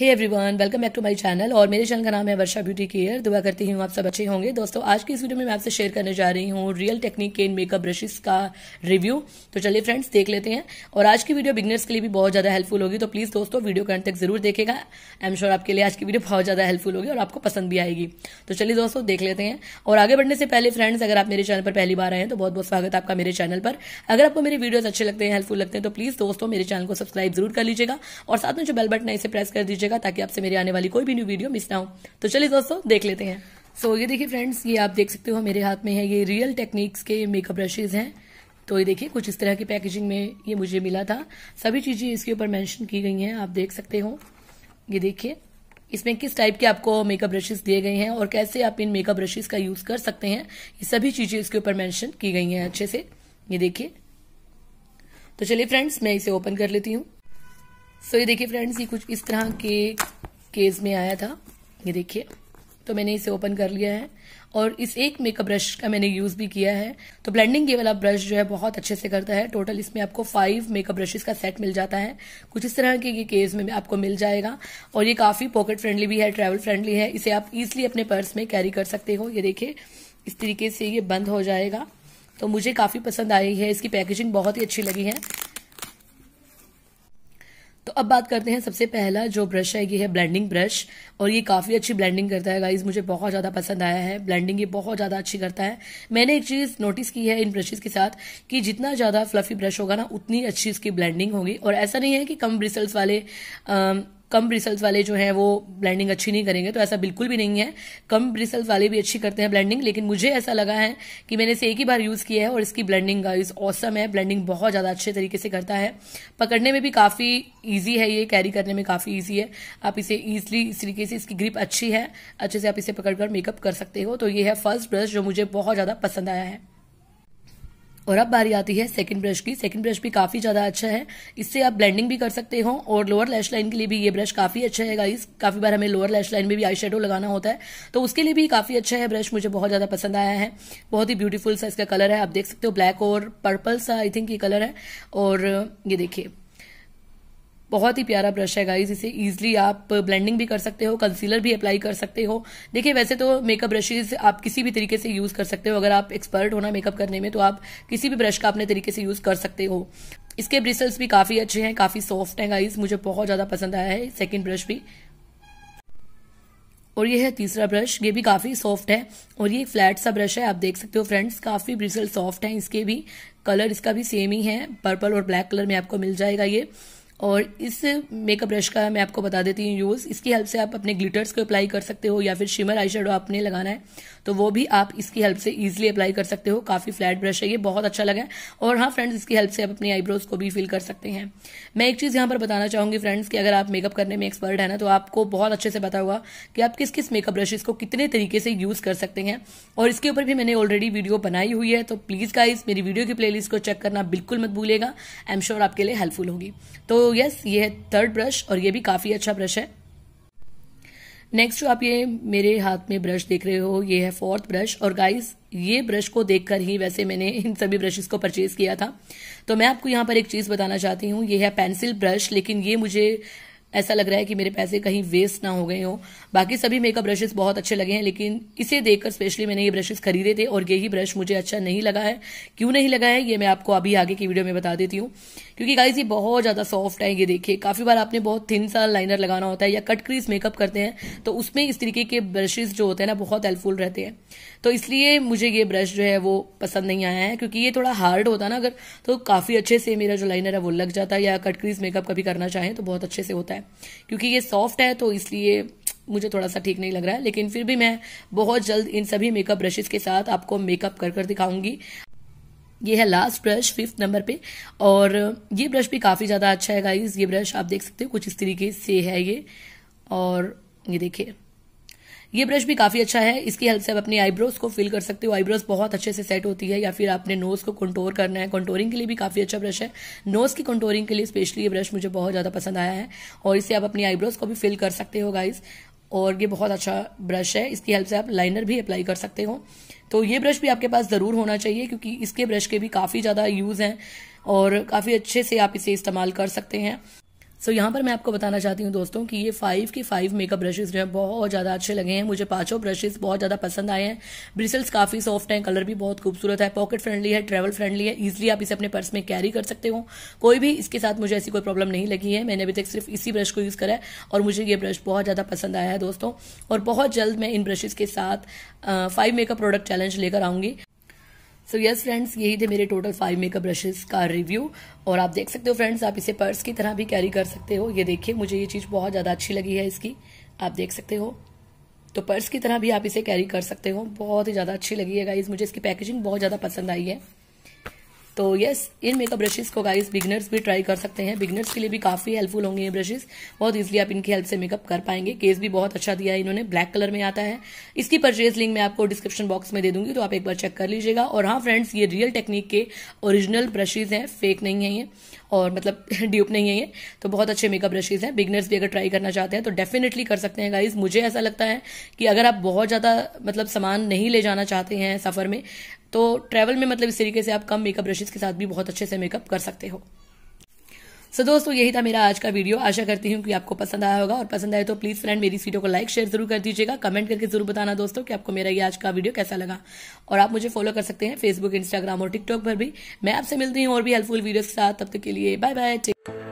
hey everyone welcome back to my channel और मेरे channel का नाम है वर्षा ब्यूटी केयर दुआ करती हूँ आप सब अच्छे होंगे दोस्तों आज की इस वीडियो में मैं आपसे शेयर करने जा रही हूँ रियल टेक्निक के इन मेकअप ब्रशेस का रिव्यू तो चलिए फ्रेंड्स देख लेते हैं और आज की वीडियो बिगनर्स के लिए भी बहुत ज्यादा हेल्पफुल होगी तो प्लीज दोस्तों वीडियो के तक जरूर देखेगा आई एम श्योर आपके लिए आज की वीडियो बहुत ज्यादा हेल्पफुल होगी और आपको पसंद भी आएगी तो चलिए दोस्तों देख लेते हैं और आगे बढ़ने से पहले फ्रेंड्स अगर आप मेरे चैनल पर पहली बार आए हैं तो बहुत बहुत स्वागत आपका मेरे चैनल पर अगर आपको मेरे वीडियोज अच्छे लगते हैं हेल्पफुल लगते हैं तो प्लीज दोस्तों मेरे चैनल को सब्सक्राइब जरूर कर लीजिएगा और साथ में जो बेल बटन है इसे प्रेस कर दीजिएगा कीजिएगा ताकि आपसे मेरी आने वाली कोई भी न्यू वीडियो मिस ना हो तो चलिए दोस्तों देख लेते हैं सो ये देखिए फ्रेंड्स ये आप देख सकते हो मेरे हाथ में है ये रियल टेक्निक्स के मेकअप ब्रशेज हैं तो ये देखिए कुछ इस तरह की पैकेजिंग में ये मुझे मिला था सभी चीजें इसके ऊपर मेंशन की गई हैं आप देख सकते हो ये देखिए इसमें किस टाइप के आपको मेकअप ब्रशेस दिए गए हैं और कैसे आप इन मेकअप ब्रशेस का यूज कर सकते हैं ये सभी चीजें इसके ऊपर मेंशन की गई हैं अच्छे से ये देखिए तो चलिए फ्रेंड्स मैं इसे ओपन कर लेती हूँ सो ये देखिए फ्रेंड्स ये कुछ इस तरह के केस में आया था ये देखिए तो मैंने इसे ओपन कर लिया है और इस एक मेकअप ब्रश का मैंने यूज भी किया है तो ब्लेंडिंग ये वाला ब्रश जो है बहुत अच्छे से करता है टोटल इसमें आपको फाइव मेकअप ब्रशेस का सेट मिल जाता है कुछ इस तरह के ये केस में आपको मिल जाएगा और ये काफी पॉकेट फ्रेंडली भी है ट्रेवल फ्रेंडली है इसे आप इजिली अपने पर्स में कैरी कर सकते हो ये देखिये इस तरीके से ये बंद हो जाएगा तो मुझे काफी पसंद आई है इसकी पैकेजिंग बहुत ही अच्छी लगी है अब बात करते हैं सबसे पहला जो ब्रश है ये है ब्लेंडिंग ब्रश और ये काफ़ी अच्छी ब्लेंडिंग करता है गाइज मुझे बहुत ज़्यादा पसंद आया है ब्लेंडिंग ये बहुत ज़्यादा अच्छी करता है मैंने एक चीज़ नोटिस की है इन ब्रशेज़ के साथ कि जितना ज़्यादा फ्लफी ब्रश होगा ना उतनी अच्छी इसकी ब्लेंडिंग होगी और ऐसा नहीं है कि कम ब्रिसल्स वाले आ, कम ब्रिसल्स वाले जो हैं वो ब्लेंडिंग अच्छी नहीं करेंगे तो ऐसा बिल्कुल भी नहीं है कम ब्रिसल्स वाले भी अच्छी करते हैं ब्लेंडिंग लेकिन मुझे ऐसा लगा है कि मैंने इसे एक ही बार यूज़ किया है और इसकी ब्लेंडिंग का ऑसम है ब्लेंडिंग बहुत ज़्यादा अच्छे तरीके से करता है पकड़ने में भी काफ़ी ईजी है ये कैरी करने में काफ़ी ईजी है आप इसे ईजिली इस तरीके से इसकी ग्रिप अच्छी है अच्छे से आप इसे पकड़कर मेकअप कर सकते हो तो ये है फर्स्ट ब्रश जो मुझे बहुत ज़्यादा पसंद आया है और अब बारी आती है सेकंड ब्रश की सेकंड ब्रश भी काफ़ी ज़्यादा अच्छा है इससे आप ब्लेंडिंग भी कर सकते हो और लोअर लैश लाइन के लिए भी ये ब्रश काफ़ी अच्छा है गाइस काफ़ी बार हमें लोअर लैश लाइन में भी आई शेडो लगाना होता है तो उसके लिए भी काफ़ी अच्छा है ब्रश मुझे बहुत ज़्यादा पसंद आया है बहुत ही ब्यूटीफुल सा इसका कलर है आप देख सकते हो ब्लैक और पर्पल सा आई थिंक ये कलर है और ये देखिए बहुत ही प्यारा ब्रश है गाइज इसे ईजिली आप ब्लेंडिंग भी कर सकते हो कंसीलर भी अप्लाई कर सकते हो देखिए वैसे तो मेकअप ब्रशेज आप किसी भी तरीके से यूज कर सकते हो अगर आप एक्सपर्ट होना मेकअप करने में तो आप किसी भी ब्रश का अपने तरीके से यूज कर सकते हो इसके ब्रिसल्स भी काफी अच्छे हैं काफी सॉफ्ट हैं गाइज मुझे बहुत ज्यादा पसंद आया है सेकेंड ब्रश भी और ये है तीसरा ब्रश ये भी काफी सॉफ्ट है और ये फ्लैट सा ब्रश है आप देख सकते हो फ्रेंड्स काफी ब्रिसल सॉफ्ट है इसके भी कलर इसका भी सेम ही है पर्पल और ब्लैक कलर में आपको मिल जाएगा ये और इस मेकअप ब्रश का मैं आपको बता देती हूँ यूज़ इसकी हेल्प से आप अपने ग्लिटर्स को अप्लाई कर सकते हो या फिर शिमर आई आपने लगाना है तो वो भी आप इसकी हेल्प से ईजिली अप्लाई कर सकते हो काफ़ी फ्लैट ब्रश है ये बहुत अच्छा लगा है और हाँ फ्रेंड्स इसकी हेल्प से आप अपनी आईब्रोज को भी फिल कर सकते हैं मैं एक चीज़ यहाँ पर बताना चाहूँगी फ्रेंड्स कि अगर आप मेकअप करने में एक्सपर्ट है ना तो आपको बहुत अच्छे से पता होगा कि आप किस किस मेकअप ब्रशेज को कितने तरीके से यूज़ कर सकते हैं और इसके ऊपर भी मैंने ऑलरेडी वीडियो बनाई हुई है तो प्लीज़ गाइज मेरी वीडियो की प्लेलिस्ट को चेक करना बिल्कुल मत भूलेगा आई एम श्योर आपके लिए हेल्पफुल होगी तो यस ये है थर्ड ब्रश और ये भी काफ़ी अच्छा ब्रश है नेक्स्ट जो आप ये मेरे हाथ में ब्रश देख रहे हो ये है फोर्थ ब्रश और गाइस ये ब्रश को देखकर ही वैसे मैंने इन सभी ब्रशेस को परचेज किया था तो मैं आपको यहाँ पर एक चीज़ बताना चाहती हूँ ये है पेंसिल ब्रश लेकिन ये मुझे ऐसा लग रहा है कि मेरे पैसे कहीं वेस्ट ना हो गए हो बाकी सभी मेकअप ब्रशेस बहुत अच्छे लगे हैं लेकिन इसे देखकर स्पेशली मैंने ये ब्रशेस खरीदे थे और यही ब्रश मुझे अच्छा नहीं लगा है क्यों नहीं लगा है ये मैं आपको अभी आगे की वीडियो में बता देती हूँ क्योंकि गाइस ये बहुत ज़्यादा सॉफ्ट है ये देखिए काफ़ी बार आपने बहुत थिन सा लाइनर लगाना होता है या कट क्रीज मेकअप करते हैं तो उसमें इस तरीके के ब्रशेज जो होते हैं ना बहुत हेल्पफुल रहते हैं तो इसलिए मुझे ये ब्रश जो है वो पसंद नहीं आया है क्योंकि ये थोड़ा हार्ड होता ना अगर तो काफ़ी अच्छे से मेरा जो लाइनर है वो लग जाता है या कट क्रीज मेकअप कभी करना चाहें तो बहुत अच्छे से होता है है क्योंकि ये सॉफ्ट है तो इसलिए मुझे थोड़ा सा ठीक नहीं लग रहा है लेकिन फिर भी मैं बहुत जल्द इन सभी मेकअप ब्रशेस के साथ आपको मेकअप कर कर दिखाऊंगी ये है लास्ट ब्रश फिफ्थ नंबर पे और ये ब्रश भी काफ़ी ज़्यादा अच्छा है गाइज ये ब्रश आप देख सकते हो कुछ इस तरीके से है ये और ये देखिए ये ब्रश भी काफी अच्छा है इसकी हेल्प से आप अपनी आईब्रोज को फिल कर सकते हो आईब्रोज बहुत अच्छे से सेट होती है या फिर आपने नोज को कंटोर करना है कंटोरिंग के लिए भी काफी अच्छा ब्रश है नोज की कंटोरिंग के लिए स्पेशली ये ब्रश मुझे बहुत ज्यादा पसंद आया है और इससे आप अपनी आईब्रोज को भी फिल कर सकते हो गाइज और ये बहुत अच्छा ब्रश है इसकी हेल्प से आप लाइनर भी अप्लाई कर सकते हो तो ये ब्रश भी आपके पास ज़रूर होना चाहिए क्योंकि इसके ब्रश के भी काफ़ी ज़्यादा यूज़ हैं और काफ़ी अच्छे से आप इसे इस्तेमाल कर सकते हैं सो so, यहाँ पर मैं आपको बताना चाहती हूँ दोस्तों कि ये फाइव के फाइव मेकअप ब्रशेस जो है बहुत ज़्यादा अच्छे लगे हैं मुझे पांचों ब्रशेस बहुत ज़्यादा पसंद आए हैं ब्रिसल्स काफ़ी सॉफ्ट हैं कलर भी बहुत खूबसूरत है पॉकेट फ्रेंडली है ट्रैवल फ्रेंडली है ईजिली आप इसे अपने पर्स में कैरी कर सकते हो कोई भी इसके साथ मुझे ऐसी कोई प्रॉब्लम नहीं लगी है मैंने अभी तक सिर्फ इसी ब्रश को यूज़ करा है और मुझे ये ब्रश बहुत ज़्यादा पसंद आया है दोस्तों और बहुत जल्द मैं इन ब्रशेज़ के साथ फाइव मेकअप प्रोडक्ट चैलेंज लेकर आऊँगी सो यस फ्रेंड्स यही थे मेरे टोटल फाइव मेकअप ब्रशेस का रिव्यू और आप देख सकते हो फ्रेंड्स आप इसे पर्स की तरह भी कैरी कर सकते हो ये देखिए मुझे ये चीज़ बहुत ज़्यादा अच्छी लगी है इसकी आप देख सकते हो तो पर्स की तरह भी आप इसे कैरी कर सकते हो बहुत ही ज़्यादा अच्छी लगी है गाइज मुझे इसकी पैकेजिंग बहुत ज़्यादा पसंद आई है तो यस इन मेकअप ब्रशेस को गाइस बिगनर्स भी ट्राई कर सकते हैं बिगनर्स के लिए भी काफ़ी हेल्पफुल होंगे ये ब्रशेस बहुत इजीली आप इनकी हेल्प से मेकअप कर पाएंगे केस भी बहुत अच्छा दिया है इन्होंने ब्लैक कलर में आता है इसकी परचेज लिंक मैं आपको डिस्क्रिप्शन बॉक्स में दे दूंगी तो आप एक बार चेक कर लीजिएगा और हाँ फ्रेंड्स ये रियल टेक्निक के ओरिजिनल ब्रशेज हैं फेक नहीं है ये और मतलब ड्यूप नहीं है ये तो बहुत अच्छे मेकअप ब्रशेज हैं बिगनर्स भी अगर ट्राई करना चाहते हैं तो डेफिनेटली कर सकते हैं गाइज मुझे ऐसा लगता है कि अगर आप बहुत ज़्यादा मतलब सामान नहीं ले जाना चाहते हैं सफ़र में तो ट्रैवल में मतलब इस तरीके से आप कम मेकअप ब्रशेज के साथ भी बहुत अच्छे से मेकअप कर सकते हो सो so, दोस्तों यही था मेरा आज का वीडियो आशा करती हूँ कि आपको पसंद आया होगा और पसंद आए तो प्लीज़ फ्रेंड मेरी इस वीडियो को लाइक शेयर जरूर कर दीजिएगा कमेंट करके जरूर बताना दोस्तों कि आपको मेरा ये आज का वीडियो कैसा लगा और आप मुझे फॉलो कर सकते हैं फेसबुक इंस्टाग्राम और टिकटॉक पर भी मैं आपसे मिलती हूँ और भी हेल्पफुल वीडियो के साथ तब तक के लिए बाय बाय